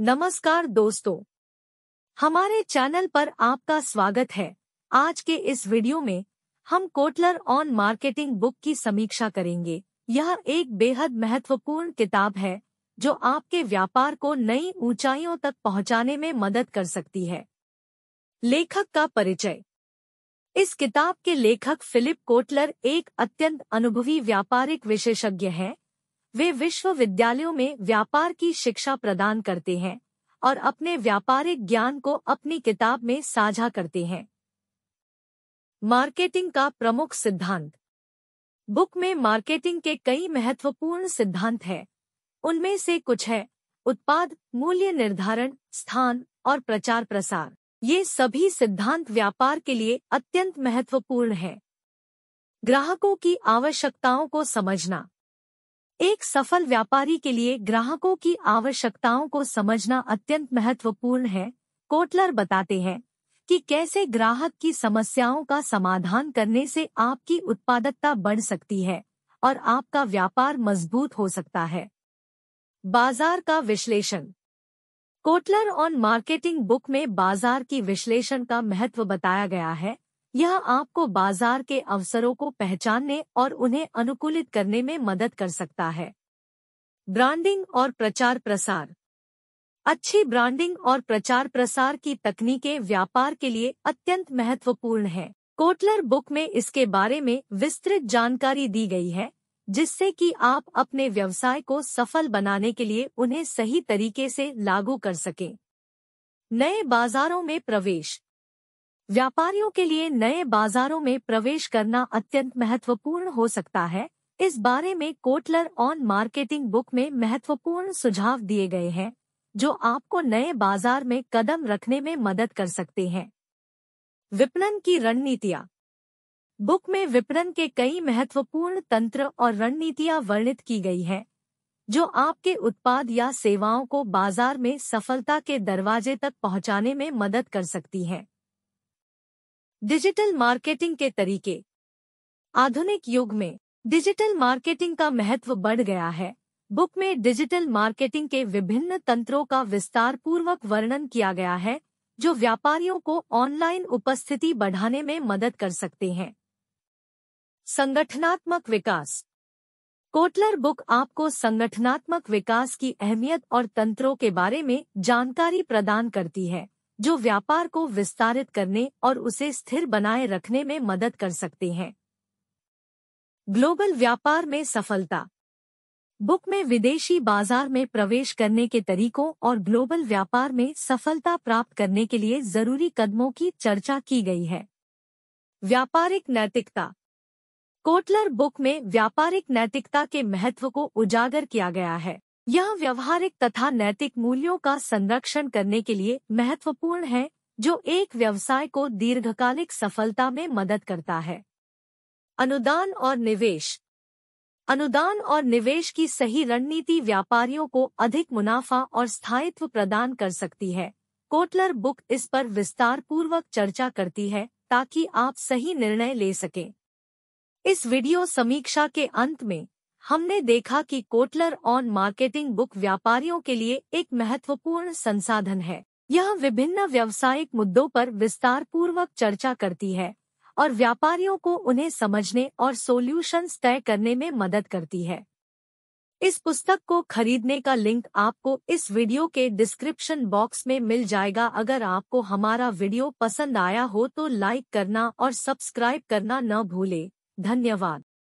नमस्कार दोस्तों हमारे चैनल पर आपका स्वागत है आज के इस वीडियो में हम कोटलर ऑन मार्केटिंग बुक की समीक्षा करेंगे यह एक बेहद महत्वपूर्ण किताब है जो आपके व्यापार को नई ऊंचाइयों तक पहुंचाने में मदद कर सकती है लेखक का परिचय इस किताब के लेखक फिलिप कोटलर एक अत्यंत अनुभवी व्यापारिक विशेषज्ञ हैं वे विश्वविद्यालयों में व्यापार की शिक्षा प्रदान करते हैं और अपने व्यापारिक ज्ञान को अपनी किताब में साझा करते हैं मार्केटिंग का प्रमुख सिद्धांत बुक में मार्केटिंग के कई महत्वपूर्ण सिद्धांत हैं उनमें से कुछ है उत्पाद मूल्य निर्धारण स्थान और प्रचार प्रसार ये सभी सिद्धांत व्यापार के लिए अत्यंत महत्वपूर्ण हैं ग्राहकों की आवश्यकताओं को समझना एक सफल व्यापारी के लिए ग्राहकों की आवश्यकताओं को समझना अत्यंत महत्वपूर्ण है कोटलर बताते हैं कि कैसे ग्राहक की समस्याओं का समाधान करने से आपकी उत्पादकता बढ़ सकती है और आपका व्यापार मजबूत हो सकता है बाजार का विश्लेषण कोटलर ऑन मार्केटिंग बुक में बाजार की विश्लेषण का महत्व बताया गया है यह आपको बाजार के अवसरों को पहचानने और उन्हें अनुकूलित करने में मदद कर सकता है ब्रांडिंग और प्रचार प्रसार अच्छी ब्रांडिंग और प्रचार प्रसार की तकनीकें व्यापार के लिए अत्यंत महत्वपूर्ण हैं। कोटलर बुक में इसके बारे में विस्तृत जानकारी दी गई है जिससे कि आप अपने व्यवसाय को सफल बनाने के लिए उन्हें सही तरीके से लागू कर सकें नए बाजारों में प्रवेश व्यापारियों के लिए नए बाजारों में प्रवेश करना अत्यंत महत्वपूर्ण हो सकता है इस बारे में कोटलर ऑन मार्केटिंग बुक में महत्वपूर्ण सुझाव दिए गए हैं जो आपको नए बाजार में कदम रखने में मदद कर सकते हैं विपणन की रणनीतियाँ बुक में विपणन के कई महत्वपूर्ण तंत्र और रणनीतियाँ वर्णित की गई हैं जो आपके उत्पाद या सेवाओं को बाजार में सफलता के दरवाजे तक पहुँचाने में मदद कर सकती हैं डिजिटल मार्केटिंग के तरीके आधुनिक युग में डिजिटल मार्केटिंग का महत्व बढ़ गया है बुक में डिजिटल मार्केटिंग के विभिन्न तंत्रों का विस्तार पूर्वक वर्णन किया गया है जो व्यापारियों को ऑनलाइन उपस्थिति बढ़ाने में मदद कर सकते हैं संगठनात्मक विकास कोटलर बुक आपको संगठनात्मक विकास की अहमियत और तंत्रों के बारे में जानकारी प्रदान करती है जो व्यापार को विस्तारित करने और उसे स्थिर बनाए रखने में मदद कर सकते हैं ग्लोबल व्यापार में सफलता बुक में विदेशी बाजार में प्रवेश करने के तरीकों और ग्लोबल व्यापार में सफलता प्राप्त करने के लिए जरूरी कदमों की चर्चा की गई है व्यापारिक नैतिकता कोटलर बुक में व्यापारिक नैतिकता के महत्व को उजागर किया गया है यह व्यवहारिक तथा नैतिक मूल्यों का संरक्षण करने के लिए महत्वपूर्ण है जो एक व्यवसाय को दीर्घकालिक सफलता में मदद करता है अनुदान और निवेश अनुदान और निवेश की सही रणनीति व्यापारियों को अधिक मुनाफा और स्थायित्व प्रदान कर सकती है कोटलर बुक इस पर विस्तार पूर्वक चर्चा करती है ताकि आप सही निर्णय ले सकें इस वीडियो समीक्षा के अंत में हमने देखा कि कोटलर ऑन मार्केटिंग बुक व्यापारियों के लिए एक महत्वपूर्ण संसाधन है यह विभिन्न व्यवसायिक मुद्दों पर विस्तार पूर्वक चर्चा करती है और व्यापारियों को उन्हें समझने और सॉल्यूशंस तय करने में मदद करती है इस पुस्तक को खरीदने का लिंक आपको इस वीडियो के डिस्क्रिप्शन बॉक्स में मिल जाएगा अगर आपको हमारा वीडियो पसंद आया हो तो लाइक करना और सब्सक्राइब करना न भूले धन्यवाद